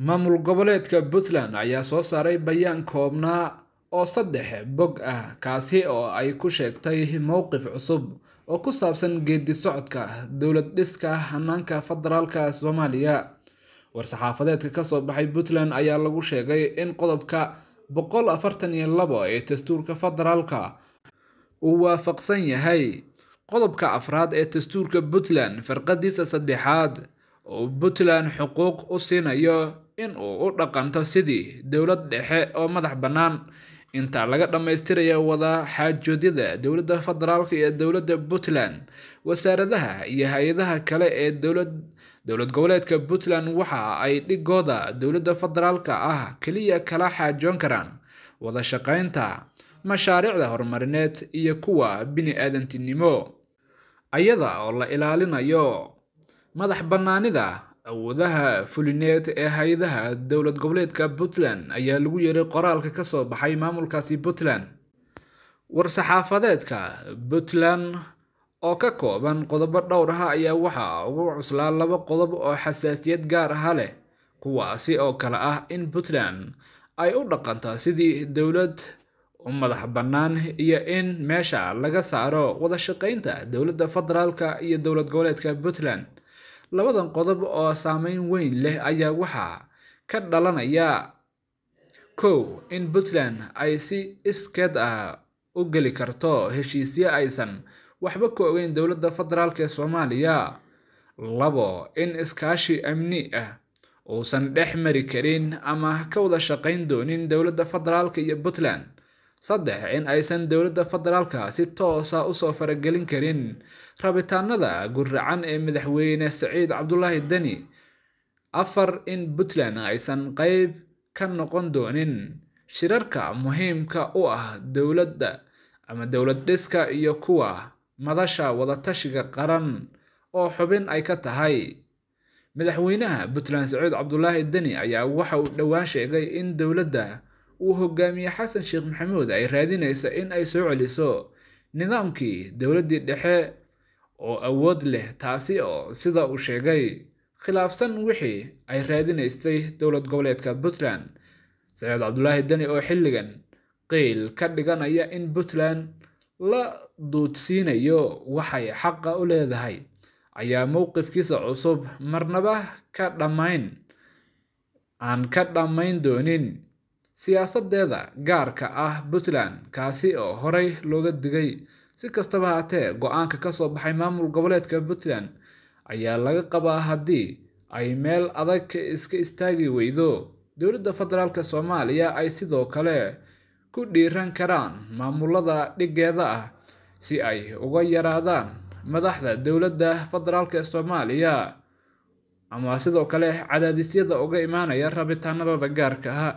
maamul goboleedka puntland ayaa soo saaray bayaan koobnaa oo saddex bog ah kaasi oo ay ku sheegtay mowqif cusub oo ku saabsan geedi socodka dowlad dhiska hanaanka federaalka soomaaliya war-saxaafadeedka kasoo baxay puntland ayaa lagu sheegay in qodobka boqol afartan iyo labo ee dastuurka federaalka uu waafaqsan yahay qodobka afraad ee dastuurka puntland farqadiisa saddexaad oo puntland xuquuq u siinayo in uu u dhaqanto sidii dowlad dhexe oo madax bannaan intaa laga dhammaystiraya wada xaajoodyada dowladda federaalk iyo dowladda puntland wasaaradaha iyo hay-adaha kale ee dowlad goboleedka puntland waxa ay dhigooda dowladda federaalka ah keliya kala xaajoon karaan wada shaqaynta mashaariicda horumarineed iyo kuwa bini-aadantinimo ayada oo la ilaalinayo madax bannaanida awoodaha fulineed ee hay-adaha dowlad goboleedka puntland ayaa lagu yeeray qoraalka kasoo baxay maamulkaasi puntland war-saxaafadeedka puntland oo ka kooban qodobo dhowr aha ayaa waxaa ugu cuslaa laba qodob oo xasaasiyad gaar aha leh kuwaasi oo kale ah in puntland ay u dhaqantaa sidii dowlad u madax bannaan iyo in meesha laga saaro wada shaqeynta dowladda federaalka iyo dowlad goboleedka puntland labadan qodob oo saameyn weyn leh ayaa waxaa ka dhalanaya kow in puntland ay si iskeed ah u geli karto heshiisyo aysan waxba ka ogeyn dowladda federaalk ee soomaaliya labo in iskaashi amni ah uusan dhex mari karin ama ka wada shaqayn doonin dowladda federaalk iyo puntland saddex in aysan dowladda federaalka si toosa ah usoo faragelin karin rabitaanada guracan ee madaxweyne saciid cabdulaahi deni afar in puntland aysan qeyb ka noqon doonin shirarka muhiimka u ah dowladda ama dowlad dhiska iyo kuwa madasha wadatashiga qaran oo xubin ay ka tahay madaxweynaha puntland saciid cabdulaahi deni ayaa waxa uu dhowaan sheegay in dowladda uu hogaamiye xasan sheekh maxamuud ay raadinaysa in ay soo celiso nidaamkii dowladdii dhexe oo awood leh taasi oo sida uu sheegay khilaafsan wixii ay raadinaystay dowlad goboleedka puntland saciid cabdulaahi deni oo xilligan qeyl ka dhiganaya in puntland la duudsiinayo waxay xaqa u leedahay ayaa mowqifkiisa cusub marnaba ka dhammayn aan ka dhammayn doonin siyaasadeeda gaarka ah puntland kaasi oo horey looga digay si kastaba haatee go-aanka kasoo baxay maamul goboleedka puntland ayaa laga qabaa haddii ay meel adag iska istaagi weydo dowladda federaalk soomaaliya ay sidoo kale ku dhiiran karaan maamulada dhigeeda ah si ay uga yaraadaan madaxda dowladda federaalk ee soomaaliya ama sidoo kale cadaadisyada uga imaanaya rabitaanadooda gaarka ah